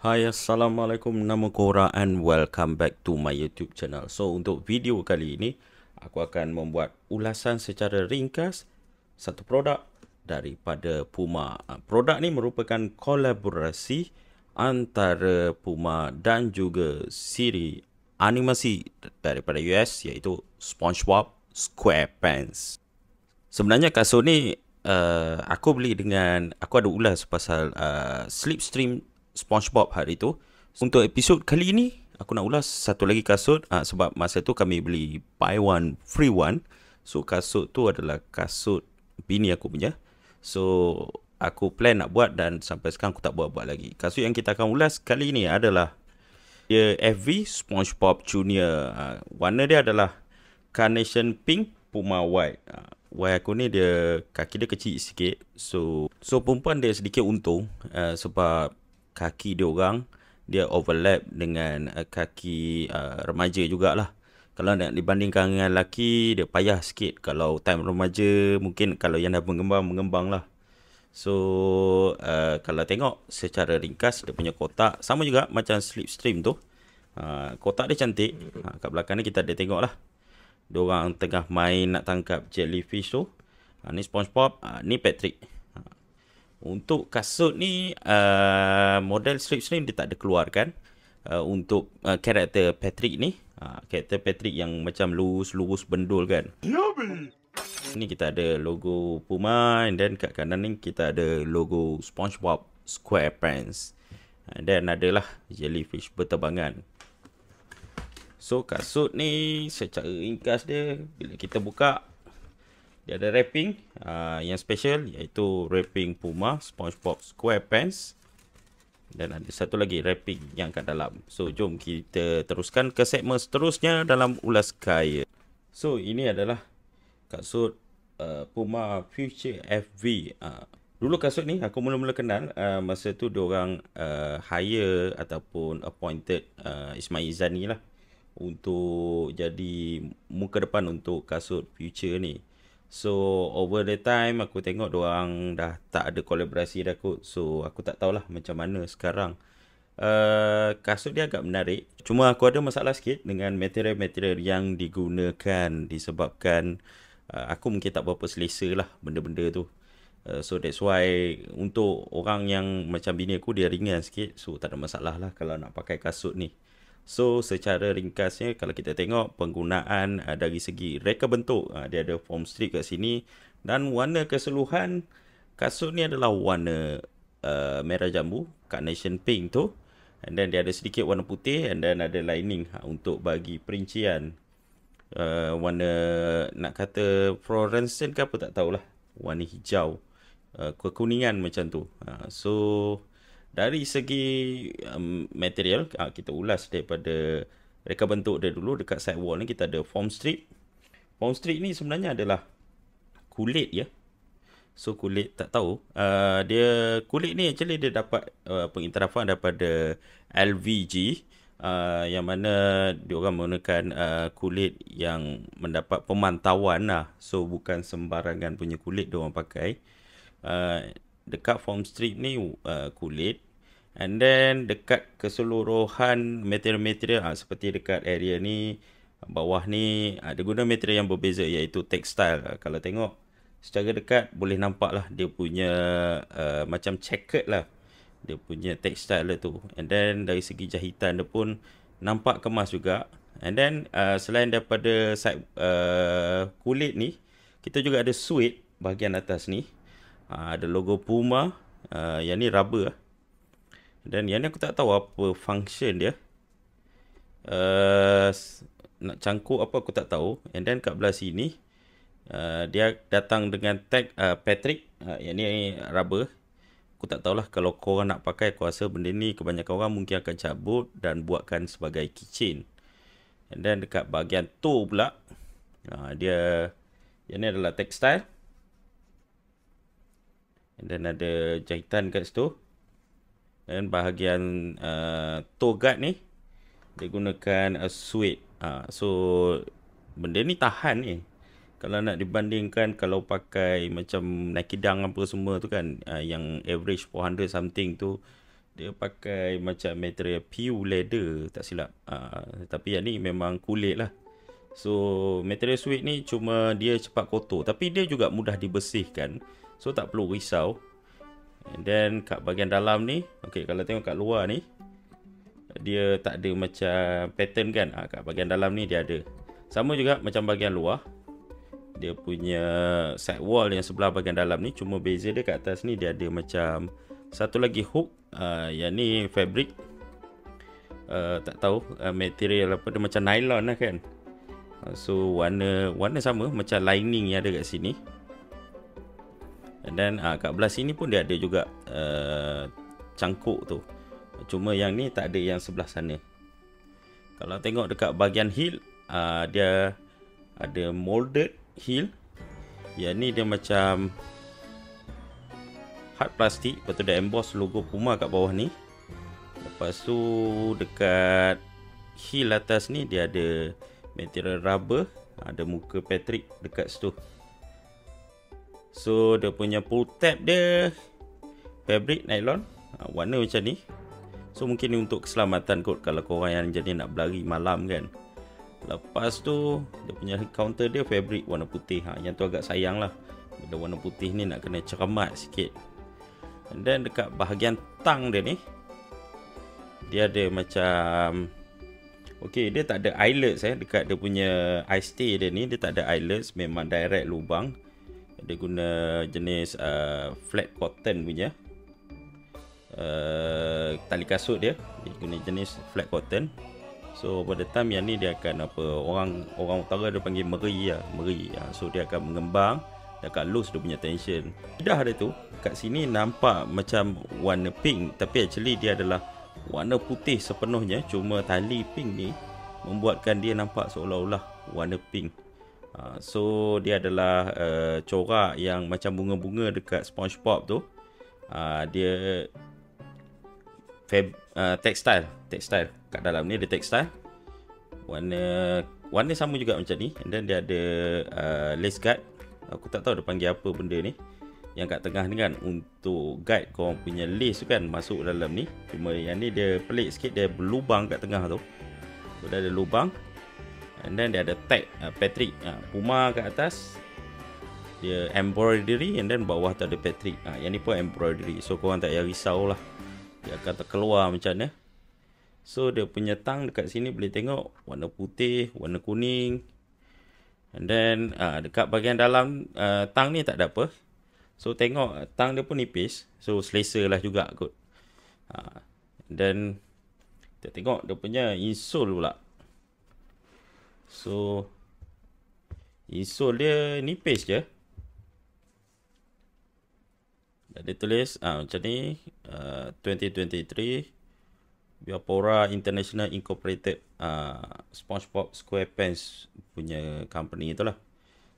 Hai Assalamualaikum Nama Kora, and welcome back to my YouTube channel So untuk video kali ini Aku akan membuat ulasan secara ringkas Satu produk daripada Puma ah, Produk ni merupakan kolaborasi Antara Puma dan juga siri animasi daripada US Iaitu Spongebob Squarepants Sebenarnya kasut ni uh, aku beli dengan Aku ada ulas pasal uh, Slipstream SpongeBob hari tu. Untuk episod kali ini, aku nak ulas satu lagi kasut uh, sebab masa tu kami beli buy one free one. So kasut tu adalah kasut bini aku punya. So aku plan nak buat dan sampai sekarang aku tak buat-buat lagi. Kasut yang kita akan ulas kali ini adalah dia FV SpongeBob Junior. Uh, warna dia adalah Carnation Pink Puma White. Uh, ah, Wai aku ni dia kaki dia kecil sikit. So so perempuan dia sedikit untung uh, sebab kaki dia orang dia overlap dengan uh, kaki uh, remaja jugalah kalau nak dibandingkan dengan lelaki dia payah sikit kalau time remaja mungkin kalau yang dah mengembang mengembang lah so uh, kalau tengok secara ringkas dia punya kotak sama juga macam slipstream tu uh, kotak dia cantik uh, kat belakang ni kita ada tengok lah dia tengah main nak tangkap jellyfish tu uh, ni spongebob uh, ni patrick untuk kasut ni uh, model strip slim dia tak ada keluarkan uh, untuk uh, karakter Patrick ni. Ha, karakter uh, Patrick yang macam lurus-lurus bendul kan. Yubi. Ni kita ada logo Puma and then kat kanan ni kita ada logo SpongeBob SquarePants. And then adalah jellyfish berterbangan. So kasut ni secara ringkas dia bila kita buka dia ada wrapping uh, yang special iaitu wrapping Puma SpongeBob SquarePants dan ada satu lagi wrapping yang kat dalam. So jom kita teruskan ke segmen seterusnya dalam ulas kaya. So ini adalah kasut uh, Puma Future FV. Uh, dulu kasut ni aku mula-mula kenal uh, masa tu diorang uh, hire ataupun appointed uh, Ismail Izan ni lah untuk jadi muka depan untuk kasut Future ni. So over the time aku tengok doang dah tak ada kolaborasi dah kot So aku tak tahulah macam mana sekarang uh, Kasut dia agak menarik Cuma aku ada masalah sikit dengan material-material yang digunakan Disebabkan uh, aku mungkin tak berapa selesa lah benda-benda tu uh, So that's why untuk orang yang macam bini aku dia ringan sikit So tak ada masalah lah kalau nak pakai kasut ni So secara ringkasnya kalau kita tengok penggunaan uh, dari segi reka bentuk uh, dia ada form strip kat sini dan warna keseluruhan kasut ni adalah warna uh, merah jambu carnation pink tu and then dia ada sedikit warna putih and then ada lining uh, untuk bagi perincian uh, warna nak kata fluorescent ke apa tak tahulah warna hijau uh, kekuningan macam tu uh, so dari segi um, material uh, kita ulas daripada reka bentuk dia dulu dekat sidewall ni kita ada foam strip Foam strip ni sebenarnya adalah kulit ya so kulit tak tahu uh, dia kulit ni actually dia dapat uh, pengiktirafan daripada LVG Uh, ah, yang mana diorang menggunakan uh, kulit yang mendapat pemantauan lah. So bukan sembarangan punya kulit diorang pakai. Uh, dekat form strip ni uh, kulit and then dekat keseluruhan material-material uh, seperti dekat area ni bawah ni uh, guna material yang berbeza iaitu textile uh, ah, kalau tengok secara dekat boleh nampak lah dia punya uh, macam checkered lah dia punya textile tu and then dari segi jahitan dia pun nampak kemas juga and then uh, selain daripada side uh, kulit ni kita juga ada suede bahagian atas ni Ah, ada logo Puma. Uh, yang ni rubber lah. Dan yang ni aku tak tahu apa function dia. Uh, nak cangkuk apa aku tak tahu. And then kat belah sini. Uh, dia datang dengan tag uh, Patrick. Uh, yang ni rubber. Aku tak tahulah kalau korang nak pakai. Aku rasa benda ni kebanyakan orang mungkin akan cabut. Dan buatkan sebagai keychain. And then dekat bahagian toe pula. Uh, dia. Yang ni adalah textile. And then ada jahitan kat situ. Dan bahagian uh, toe guard ni. Dia gunakan a suede. Uh, so, benda ni tahan ni. Kalau nak dibandingkan kalau pakai macam Nike nakidang apa semua tu kan. Uh, yang average 400 something tu. Dia pakai macam material pew leather tak silap. Uh, tapi yang ni memang kulit lah. So, material suede ni cuma dia cepat kotor. Tapi dia juga mudah dibersihkan. So tak perlu risau And then kat bahagian dalam ni Okay kalau tengok kat luar ni Dia tak ada macam pattern kan ha, Kat bahagian dalam ni dia ada Sama juga macam bahagian luar Dia punya side wall yang sebelah bahagian dalam ni Cuma beza dia kat atas ni dia ada macam Satu lagi hook ha, Yang ni fabric uh, Tak tahu uh, material apa Dia macam nylon lah kan So warna warna sama macam lining yang ada kat sini dan uh, ah, kat belah sini pun dia ada juga uh, cangkuk tu cuma yang ni tak ada yang sebelah sana kalau tengok dekat bahagian heel uh, dia ada molded heel yang ni dia macam hard plastik lepas tu dia emboss logo Puma kat bawah ni lepas tu dekat heel atas ni dia ada material rubber ada muka Patrick dekat situ So dia punya pull tab dia Fabric nylon ha, Warna macam ni So mungkin ni untuk keselamatan kot Kalau korang yang jadi nak berlari malam kan Lepas tu Dia punya counter dia fabric warna putih ha, Yang tu agak sayang lah Bila warna putih ni nak kena cermat sikit And then dekat bahagian tang dia ni Dia ada macam Okay dia tak ada eyelets eh Dekat dia punya eye stay dia ni Dia tak ada eyelets Memang direct lubang dia guna jenis uh, flat cotton punya uh, tali kasut dia dia guna jenis flat cotton so pada time yang ni dia akan apa orang orang utara dia panggil meri lah meri uh, so dia akan mengembang dia akan loose dia punya tension dah dia tu kat sini nampak macam warna pink tapi actually dia adalah warna putih sepenuhnya cuma tali pink ni membuatkan dia nampak seolah-olah warna pink Ah, so dia adalah uh, corak yang macam bunga-bunga dekat SpongeBob tu. Uh, dia fab uh, ah, textile, textile kat dalam ni ada textile. Warna warna sama juga macam ni and then dia ada uh, lace guard. Aku tak tahu dia panggil apa benda ni. Yang kat tengah ni kan untuk guide kau punya lace tu kan masuk dalam ni. Cuma yang ni dia pelik sikit dia berlubang kat tengah tu. Sudah so, ada lubang And then dia ada tag uh, Patrick uh, Puma kat atas Dia embroidery And then bawah tu ada Patrick uh, Yang ni pun embroidery So korang tak payah risau lah Dia akan terkeluar macam ni So dia punya tang dekat sini boleh tengok Warna putih, warna kuning And then uh, dekat bahagian dalam uh, tang ni tak ada apa So tengok tang dia pun nipis So selesa lah juga kot uh, Then Kita tengok dia punya insole pula So Insole dia nipis je Dia tulis ha, macam ni uh, ah, 2023 Biopora International Incorporated uh, Spongebob Squarepants Punya company tu lah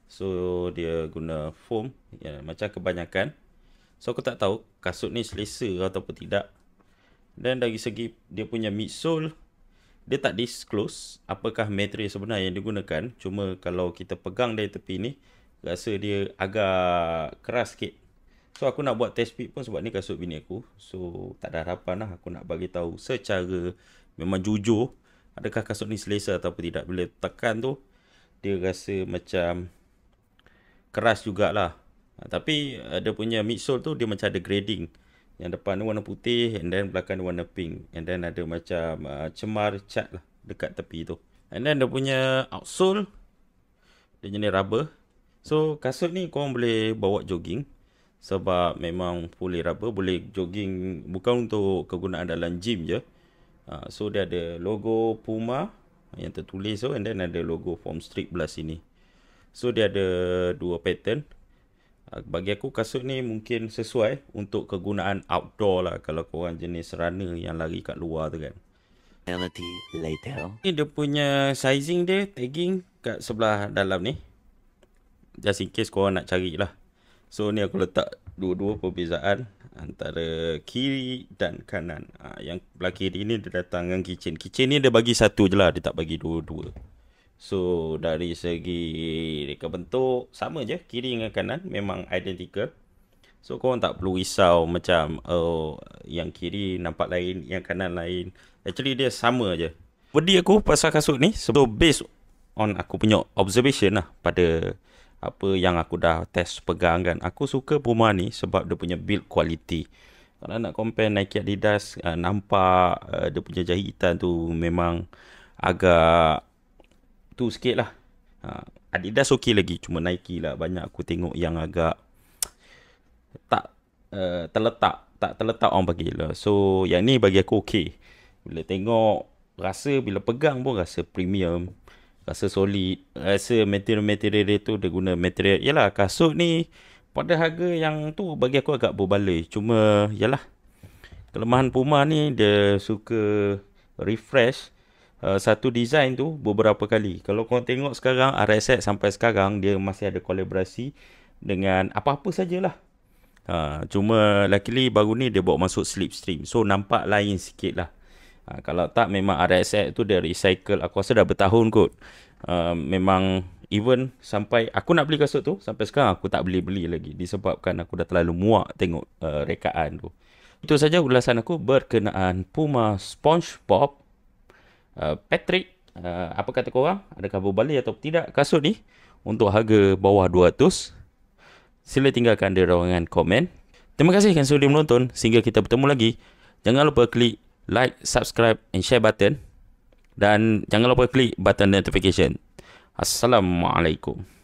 So dia guna foam ya, Macam kebanyakan So aku tak tahu kasut ni selesa ataupun tidak Dan dari segi dia punya midsole dia tak disclose apakah material sebenar yang digunakan cuma kalau kita pegang dari tepi ni rasa dia agak keras sikit so aku nak buat test fit pun sebab ni kasut bini aku so tak ada harapan lah aku nak bagi tahu secara memang jujur adakah kasut ni selesa atau tidak bila tekan tu dia rasa macam keras jugalah ha, tapi ada punya midsole tu dia macam ada grading yang depan ni warna putih and then belakang ni warna pink. And then ada macam uh, cemar cat lah dekat tepi tu. And then dia punya outsole. Dia jenis rubber. So kasut ni korang boleh bawa jogging. Sebab memang fully rubber. Boleh jogging bukan untuk kegunaan dalam gym je. Uh, so dia ada logo Puma yang tertulis tu. So, and then ada logo Form Street belah sini. So dia ada dua pattern. Ah, bagi aku kasut ni mungkin sesuai untuk kegunaan outdoor lah kalau korang jenis runner yang lari kat luar tu kan later. ni dia punya sizing dia tagging kat sebelah dalam ni just in case kau nak cari lah so ni aku letak dua-dua perbezaan antara kiri dan kanan ha, yang belah kiri ni dia datang dengan kitchen kitchen ni dia bagi satu je lah dia tak bagi dua-dua So dari segi reka bentuk sama je kiri dengan kanan memang identical. So kau tak perlu risau macam oh yang kiri nampak lain, yang kanan lain. Actually dia sama je. Pedi aku pasal kasut ni so based on aku punya observation lah pada apa yang aku dah test pegang kan. Aku suka Puma ni sebab dia punya build quality. Kalau nak compare Nike Adidas eh, nampak uh, dia punya jahitan tu memang agak tu sikit lah. Ha, Adidas okey lagi. Cuma Nike lah banyak aku tengok yang agak tak uh, terletak. Tak terletak orang bagi lah. So yang ni bagi aku okey. Bila tengok rasa bila pegang pun rasa premium. Rasa solid. Rasa material-material dia tu dia guna material. Yalah kasut ni pada harga yang tu bagi aku agak berbaloi. Cuma yalah kelemahan Puma ni dia suka refresh. Eh, satu design tu beberapa kali. Kalau korang tengok sekarang RSX sampai sekarang dia masih ada kolaborasi dengan apa-apa sajalah. Ha, cuma luckily baru ni dia bawa masuk slipstream. So nampak lain sikit lah. Ha, kalau tak memang RSX tu dia recycle aku rasa dah bertahun kot. Uh, memang even sampai aku nak beli kasut tu sampai sekarang aku tak beli-beli lagi disebabkan aku dah terlalu muak tengok uh, rekaan tu. Itu saja ulasan aku berkenaan Puma SpongeBob Uh, Patrick, uh, apa kata korang? Adakah berbaloi atau tidak kasut ni untuk harga bawah 200? Sila tinggalkan di ruangan komen. Terima kasih kerana sudah menonton. Sehingga kita bertemu lagi. Jangan lupa klik like, subscribe and share button. Dan jangan lupa klik button notification. Assalamualaikum.